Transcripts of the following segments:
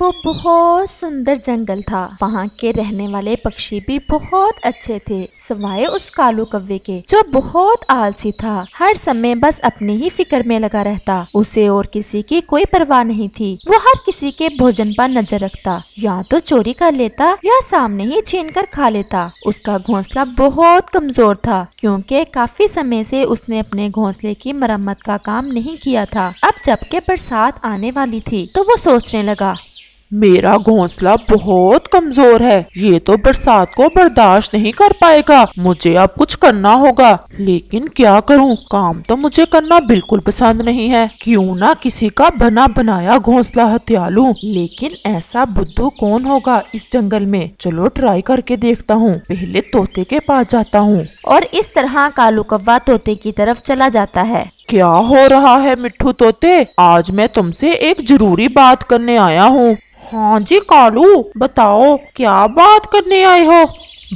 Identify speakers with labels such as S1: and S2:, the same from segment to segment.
S1: वो बहुत सुंदर जंगल था वहाँ के रहने वाले पक्षी भी बहुत अच्छे थे सिवाय उस कालू कव्वे के जो बहुत आलसी था हर समय बस अपने ही फिक्र में लगा रहता उसे और किसी की कोई परवाह नहीं थी वो हर किसी के भोजन पर नजर रखता या तो चोरी कर लेता या सामने ही छीन कर खा लेता उसका घोंसला बहुत कमजोर था क्योंकि काफी समय से उसने अपने घोंसले की मरम्मत का काम नहीं किया था अब जबकि बरसात आने वाली थी तो वो सोचने लगा
S2: मेरा घोंसला बहुत कमजोर है ये तो बरसात को बर्दाश्त नहीं कर पाएगा मुझे अब कुछ करना होगा लेकिन क्या करूं? काम तो मुझे करना बिल्कुल पसंद नहीं है क्यों ना किसी का बना बनाया घोंसला हथिया लूं? लेकिन ऐसा बुद्धू कौन होगा इस जंगल में चलो ट्राई करके देखता हूँ पहले तोते के पास जाता
S1: हूँ और इस तरह कालू कौवा तोते की तरफ चला जाता है
S2: क्या हो रहा है मिट्ठू तोते आज मैं तुमसे एक जरूरी बात करने आया हूँ हाँ जी कालू बताओ क्या बात करने आए हो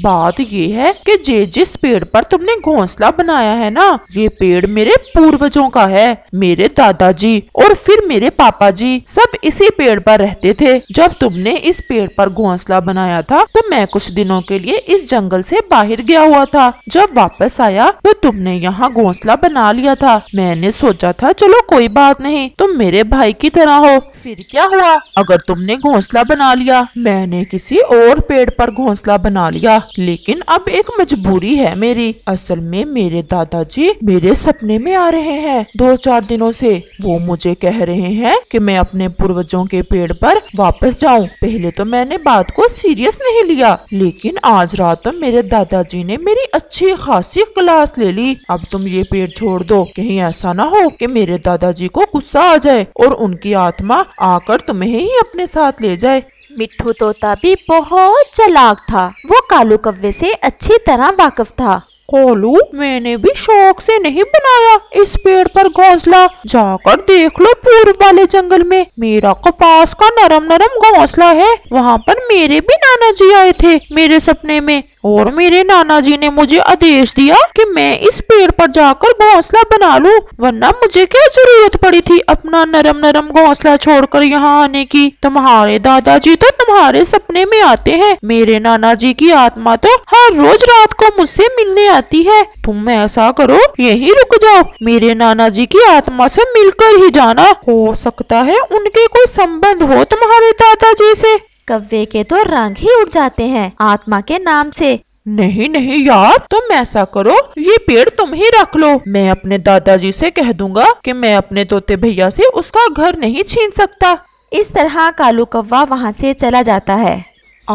S2: बात ये है कि जे जिस पेड़ पर तुमने घोंसला बनाया है ना ये पेड़ मेरे पूर्वजों का है मेरे दादाजी और फिर मेरे पापा जी सब इसी पेड़ पर रहते थे जब तुमने इस पेड़ पर घोंसला बनाया था तो मैं कुछ दिनों के लिए इस जंगल से बाहर गया हुआ था जब वापस आया तो तुमने यहाँ घोंसला बना लिया था मैंने सोचा था चलो कोई बात नहीं तुम मेरे भाई की तरह हो फिर क्या हुआ अगर तुमने घोंसला बना लिया मैंने किसी और पेड़ पर घोंसला बना लिया था लेकिन अब एक मजबूरी है मेरी असल में मेरे दादाजी मेरे सपने में आ रहे हैं दो चार दिनों से वो मुझे कह रहे हैं कि मैं अपने पूर्वजों के पेड़ पर वापस जाऊं पहले तो मैंने बात को सीरियस नहीं लिया लेकिन आज रात तो मेरे दादाजी ने मेरी अच्छी खासी क्लास ले ली अब तुम ये पेड़ छोड़ दो कहीं ऐसा ना हो कि मेरे दादाजी को गुस्सा आ जाए और उनकी आत्मा आकर तुम्हें ही अपने साथ ले जाए
S1: मिट्ठू तोता भी बहुत चलाक था वो कालू कव्वे से अच्छी तरह वाकिफ था कोलू मैंने भी शौक से नहीं बनाया इस पेड़ पर घोंसला
S2: जाकर देख लो पूर्व वाले जंगल में मेरा कपास का नरम नरम घोंसला है वहाँ पर मेरे भी नाना जी आए थे मेरे सपने में और मेरे नाना जी ने मुझे आदेश दिया कि मैं इस पेड़ पर जाकर घोंसला बना लूं वरना मुझे क्या जरूरत पड़ी थी अपना नरम नरम घोंसला छोड़कर यहाँ आने की तुम्हारे दादाजी तो तुम्हारे सपने में आते हैं मेरे नाना जी की आत्मा तो हर रोज रात को मुझसे मिलने आती है तुम ऐसा करो यही रुक जाओ मेरे नाना जी की आत्मा से
S1: मिलकर ही जाना हो सकता है उनके कोई संबंध हो तुम्हारे दादाजी से कव्वे के तो रंग ही उड़ जाते हैं आत्मा के नाम से नहीं नहीं यार
S2: तुम ऐसा करो ये पेड़ तुम ही रख लो मैं अपने दादाजी से कह दूंगा कि मैं अपने तोते भैया से उसका घर नहीं छीन सकता इस तरह कालू कौवा वहाँ से चला जाता है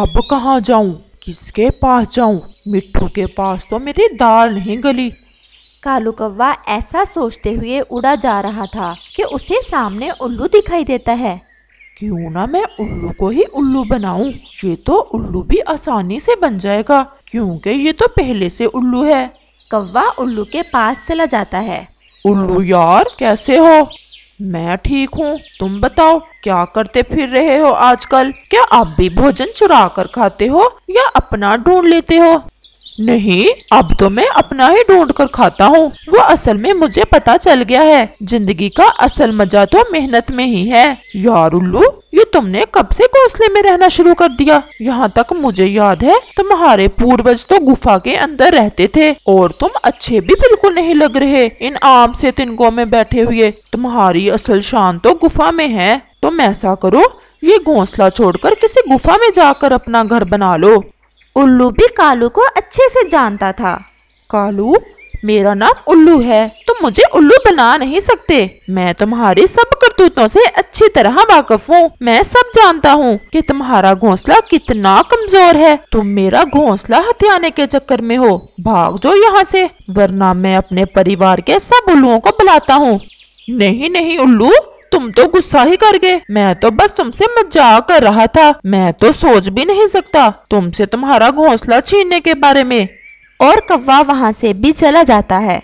S2: अब कहाँ जाऊँ किसके पास जाऊँ मिट्टू के पास तो
S1: मेरी दाल नहीं गली कालू कौवा ऐसा सोचते हुए उड़ा जा रहा था कि उसे सामने उल्लू दिखाई देता है क्यों ना मैं उल्लू को ही उल्लू
S2: बनाऊं? ये तो उल्लू भी आसानी से बन जाएगा क्योंकि ये तो पहले से
S1: उल्लू है कौवा उल्लू के पास चला जाता है
S2: उल्लू यार कैसे हो मैं ठीक हूँ तुम बताओ क्या करते फिर रहे हो आजकल क्या आप भी भोजन चुरा कर खाते हो या अपना ढूंढ लेते हो नहीं अब तो मैं अपना ही ढूंढ कर खाता हूँ वो असल में मुझे पता चल गया है जिंदगी का असल मजा तो मेहनत में ही है यार उल्लू ये तुमने कब से घोंसले में रहना शुरू कर दिया यहाँ तक मुझे याद है तुम्हारे पूर्वज तो गुफा के अंदर रहते थे और तुम अच्छे भी बिल्कुल नहीं लग रहे इन आम से तिनको में बैठे हुए तुम्हारी असल शान तो गुफा में है तुम ऐसा करो ये घोंसला छोड़कर किसी गुफा में जाकर अपना घर बना लो उल्लू भी कालू को अच्छे से जानता था कालू मेरा नाम उल्लू है तुम मुझे उल्लू बना नहीं सकते मैं तुम्हारी सब करतूतों से अच्छी तरह वाकफ हूँ मैं सब जानता हूँ कि तुम्हारा घोंसला कितना कमजोर है तुम मेरा घोंसला हथियाने के चक्कर में हो भाग जो यहाँ से वरना मैं अपने परिवार के सब उल्लुओं को बुलाता हूँ नहीं नहीं उल्लू तुम तो गुस्सा ही कर गए मैं तो बस तुमसे मजाक कर रहा था मैं तो सोच भी नहीं सकता तुमसे तुम्हारा घोंसला छीनने के बारे में और
S1: कौवा वहाँ से भी चला जाता है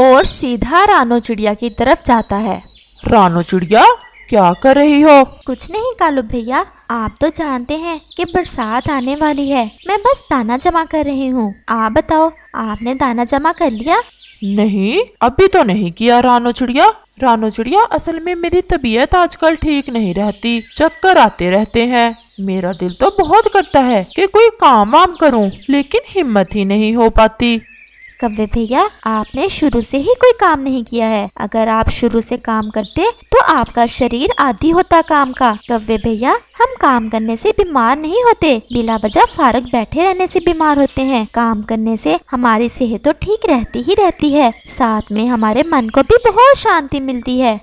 S1: और सीधा रानो चिड़िया की तरफ जाता है
S2: रानो चिड़िया क्या कर रही हो
S1: कुछ नहीं कालू भैया आप तो जानते हैं कि बरसात आने वाली है मैं बस दाना जमा कर रही हूँ आप बताओ आपने दाना जमा कर लिया नहीं अभी तो नहीं किया रानो चिड़िया रानो
S2: चिड़िया असल में मेरी तबीयत आजकल ठीक नहीं रहती चक्कर आते रहते हैं मेरा
S1: दिल तो बहुत करता है कि कोई काम वाम करूं, लेकिन हिम्मत ही नहीं हो पाती कव्वे भैया आपने शुरू से ही कोई काम नहीं किया है अगर आप शुरू से काम करते तो आपका शरीर आदि होता काम का कव्वे भैया हम काम करने से बीमार नहीं होते बिला वजह फारक बैठे रहने से बीमार होते हैं काम करने से हमारी सेहत तो ठीक रहती ही रहती है साथ में हमारे मन को भी बहुत शांति मिलती है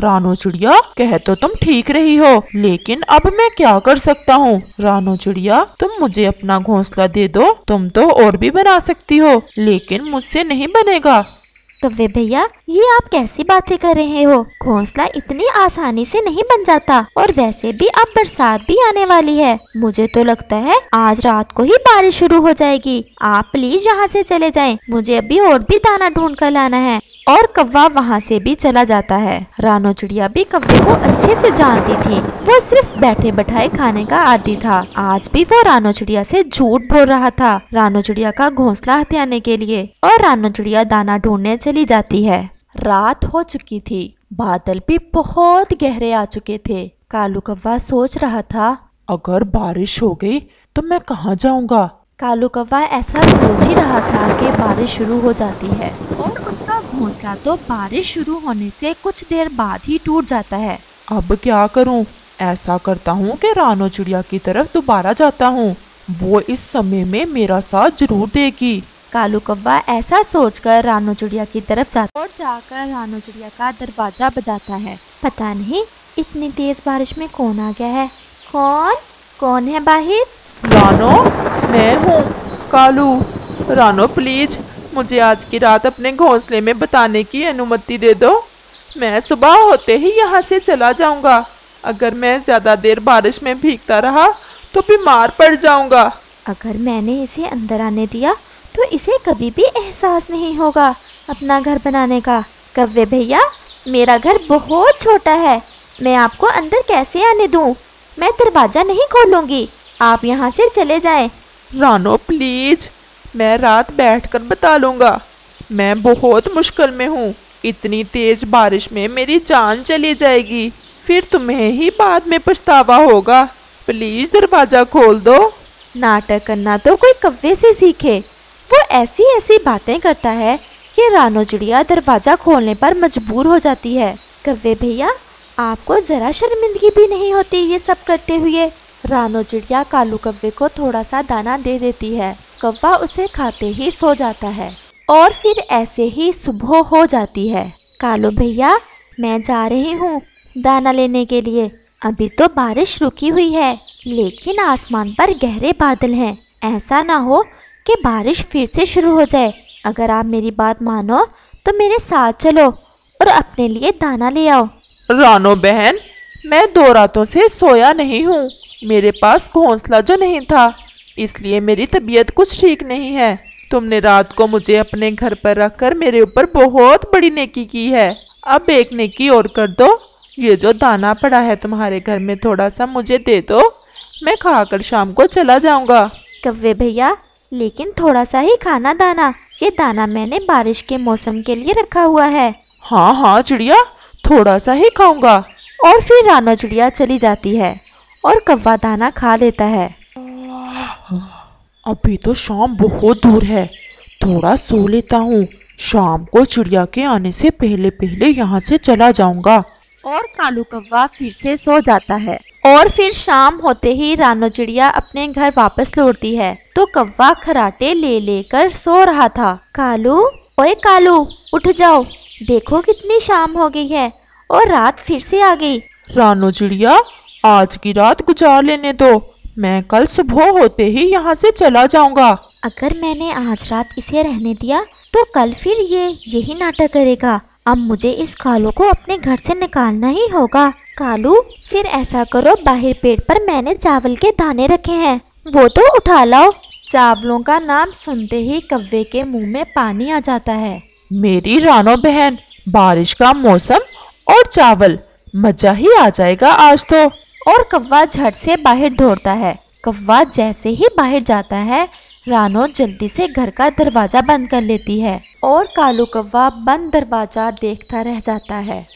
S2: रानो चिड़िया कह तो तुम ठीक रही हो लेकिन अब मैं क्या कर सकता हूँ रानो चिड़िया तुम मुझे अपना घोंसला दे दो तुम तो और भी बना सकती हो लेकिन मुझसे नहीं बनेगा
S1: तो वे भैया ये आप कैसी बातें कर रहे हो घोंसला इतनी आसानी से नहीं बन जाता और वैसे भी अब बरसात भी आने वाली है मुझे तो लगता है आज रात को ही बारिश शुरू हो जाएगी आप प्लीज यहाँ से चले जाएं मुझे अभी और भी दाना ढूंढ कर लाना है और कौवा वहाँ से भी चला जाता है रानो चिड़िया भी कौवे को अच्छे से जानती थी वो सिर्फ बैठे बैठाए खाने का आदि था आज भी वो रानो चिड़िया से झूठ बोल रहा था रानो चिड़िया का घोंसला हथियाने के लिए और रानो चिड़िया दाना ढूंढने चली जाती है रात हो चुकी थी बादल भी बहुत गहरे आ चुके थे कालू कौवा सोच रहा था अगर बारिश हो गई तो मैं कहाँ जाऊँगा कालू कौवा ऐसा सोच ही रहा था कि बारिश शुरू हो जाती है और उसका घोंसला तो बारिश शुरू होने से कुछ देर बाद ही टूट जाता है
S2: अब क्या करूं? ऐसा करता हूं कि रानो चिड़िया की तरफ दोबारा जाता हूं। वो इस समय में मेरा साथ जरूर देगी कालू
S1: कौवा ऐसा सोचकर रानो चिड़िया की तरफ जाता और जाकर रानो चिड़िया का दरवाजा बजाता है पता नहीं इतनी तेज बारिश में कौन आ गया है कौन कौन है बाहिर रानो
S2: मैं हूँ कालू रानो प्लीज मुझे आज की रात अपने घोंसले में बताने की अनुमति दे दो मैं सुबह होते ही यहाँ से चला जाऊँगा अगर मैं ज़्यादा देर बारिश में भीगता रहा तो बीमार पड़ जाऊँगा
S1: अगर मैंने इसे अंदर आने दिया तो इसे कभी भी एहसास नहीं होगा अपना घर बनाने का कव्य भैया मेरा घर बहुत छोटा है मैं आपको अंदर कैसे आने दूँ मैं दरवाज़ा नहीं खोलूँगी आप यहाँ से चले जाए रानो प्लीज मैं रात बैठकर
S2: बता लूँगा मैं बहुत मुश्किल में हूँ इतनी तेज बारिश में मेरी जान चली जाएगी फिर तुम्हें ही बाद में पछतावा होगा प्लीज
S1: दरवाजा खोल दो नाटक करना तो कोई कव्वे से सीखे वो ऐसी ऐसी बातें करता है कि रानो चिड़िया दरवाजा खोलने पर मजबूर हो जाती है कव्वे भैया आपको ज़रा शर्मिंदगी भी नहीं होती ये सब करते हुए रानो चिड़िया कालू कव्वे को थोड़ा सा दाना दे देती है कव्वा उसे खाते ही सो जाता है और फिर ऐसे ही सुबह हो जाती है कालू भैया मैं जा रही हूँ दाना लेने के लिए अभी तो बारिश रुकी हुई है लेकिन आसमान पर गहरे बादल हैं ऐसा ना हो कि बारिश फिर से शुरू हो जाए अगर आप मेरी बात मानो तो मेरे साथ चलो और अपने लिए दाना ले आओ
S2: रानो बहन मैं दो रातों से सोया नहीं
S1: हूँ मेरे
S2: पास घोंसला जो नहीं था इसलिए मेरी तबीयत कुछ ठीक नहीं है तुमने रात को मुझे अपने घर पर रखकर मेरे ऊपर बहुत बड़ी नेकी की है अब एक नेकी और कर दो ये जो दाना पड़ा है तुम्हारे घर में थोड़ा सा मुझे दे दो मैं
S1: खाकर शाम को चला जाऊंगा कव्वे भैया लेकिन थोड़ा सा ही खाना दाना ये दाना मैंने बारिश के मौसम के लिए रखा हुआ है हाँ हाँ चिड़िया थोड़ा सा ही खाऊंगा और फिर रानो चिड़िया चली जाती है और कौवा दाना खा लेता है अभी तो शाम बहुत दूर है
S2: थोड़ा सो लेता हूँ शाम को चिड़िया के आने से पहले पहले यहाँ से चला जाऊंगा
S1: और कालू कौवा फिर से सो जाता है और फिर शाम होते ही रानो चिड़िया अपने घर वापस लौटती है तो कौवा खराटे ले लेकर सो रहा था कालू ओए कालू उठ जाओ देखो कितनी शाम हो गई है और रात फिर से आ गई रानो चिड़िया आज की रात गुजार लेने दो मैं कल
S2: सुबह होते ही यहाँ से चला जाऊँगा
S1: अगर मैंने आज रात इसे रहने दिया तो कल फिर ये यही नाटक करेगा अब मुझे इस कालू को अपने घर से निकालना ही होगा कालू फिर ऐसा करो बाहर पेड़ पर मैंने चावल के दाने रखे हैं वो तो उठा लाओ चावलों का नाम सुनते ही कव्वे के मुंह में पानी आ जाता है
S2: मेरी रानो बहन बारिश का मौसम और चावल मजा
S1: ही आ जाएगा आज तो और कौवा झट से बाहर दौड़ता है कौवा जैसे ही बाहर जाता है रानो जल्दी से घर का दरवाज़ा बंद कर लेती है और कालू कौवा बंद दरवाज़ा देखता रह जाता है